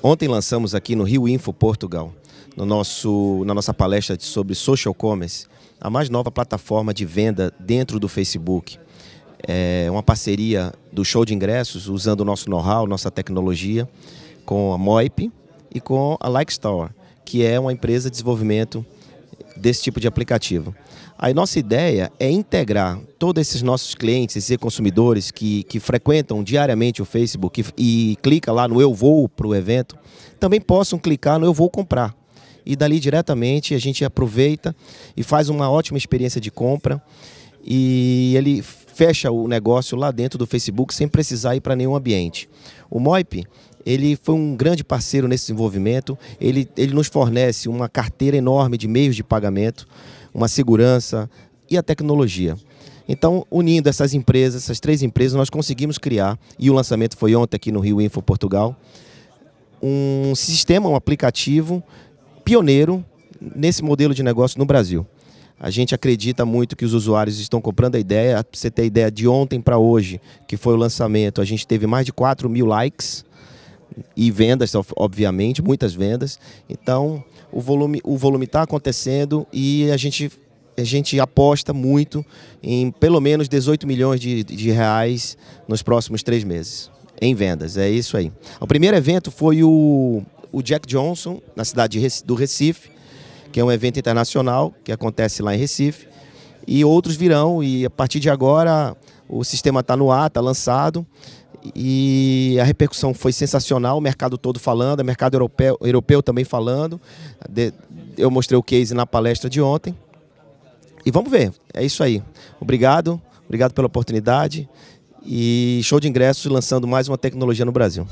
Ontem lançamos aqui no Rio Info Portugal, no nosso, na nossa palestra sobre social commerce, a mais nova plataforma de venda dentro do Facebook. É uma parceria do show de ingressos, usando o nosso know-how, nossa tecnologia, com a Moip e com a Like Store, que é uma empresa de desenvolvimento desse tipo de aplicativo. A nossa ideia é integrar todos esses nossos clientes, e consumidores que, que frequentam diariamente o Facebook e, e clica lá no eu vou para o evento, também possam clicar no eu vou comprar e dali diretamente a gente aproveita e faz uma ótima experiência de compra. E ele fecha o negócio lá dentro do Facebook sem precisar ir para nenhum ambiente. O Moip ele foi um grande parceiro nesse desenvolvimento, ele, ele nos fornece uma carteira enorme de meios de pagamento, uma segurança e a tecnologia. Então, unindo essas empresas, essas três empresas, nós conseguimos criar, e o lançamento foi ontem aqui no Rio Info Portugal, um sistema, um aplicativo pioneiro nesse modelo de negócio no Brasil. A gente acredita muito que os usuários estão comprando a ideia. Pra você ter ideia, de ontem para hoje, que foi o lançamento, a gente teve mais de 4 mil likes e vendas, obviamente, muitas vendas. Então, o volume o volume está acontecendo e a gente a gente aposta muito em pelo menos 18 milhões de, de reais nos próximos três meses em vendas. É isso aí. O primeiro evento foi o, o Jack Johnson, na cidade do Recife que é um evento internacional que acontece lá em Recife. E outros virão, e a partir de agora o sistema está no ar, está lançado. E a repercussão foi sensacional, o mercado todo falando, o mercado europeu, europeu também falando. eu mostrei o case na palestra de ontem. E vamos ver, é isso aí. Obrigado, obrigado pela oportunidade. E show de ingressos lançando mais uma tecnologia no Brasil.